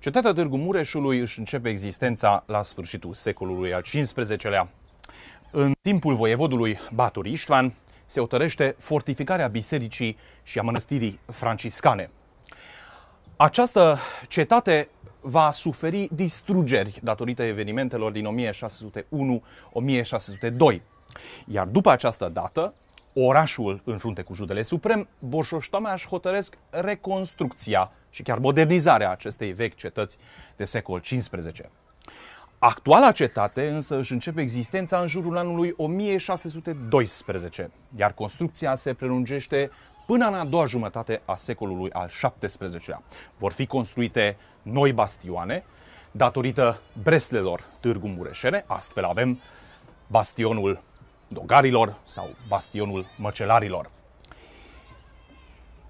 Cetatea Târgu Mureșului își începe existența la sfârșitul secolului al XV-lea. În timpul voievodului Baturi Istvan se otărește fortificarea bisericii și a mănăstirii franciscane. Această cetate va suferi distrugeri datorită evenimentelor din 1601-1602. Iar după această dată, orașul în frunte cu judele suprem, borșoștoamea își hotăresc reconstrucția și chiar modernizarea acestei vechi cetăți de secol XV. Actuala cetate însă își începe existența în jurul anului 1612, iar construcția se prelungește până în a doua jumătate a secolului al XVII-lea. Vor fi construite noi bastioane, datorită breslelor Târgu Mureșene, astfel avem bastionul dogarilor sau bastionul măcelarilor.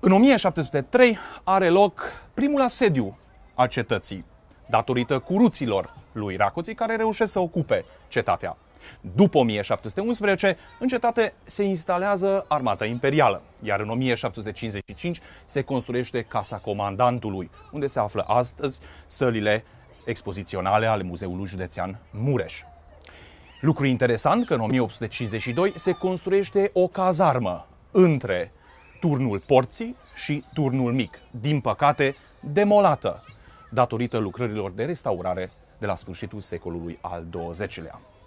În 1703 are loc primul asediu a cetății, datorită curuților lui Racoții care reușesc să ocupe cetatea. După 1711, în cetate se instalează armata imperială, iar în 1755 se construiește Casa Comandantului, unde se află astăzi sălile expoziționale ale Muzeului Județean Mureș. Lucru interesant că în 1852 se construiește o cazarmă între turnul porții și turnul mic, din păcate demolată datorită lucrărilor de restaurare de la sfârșitul secolului al XX-lea.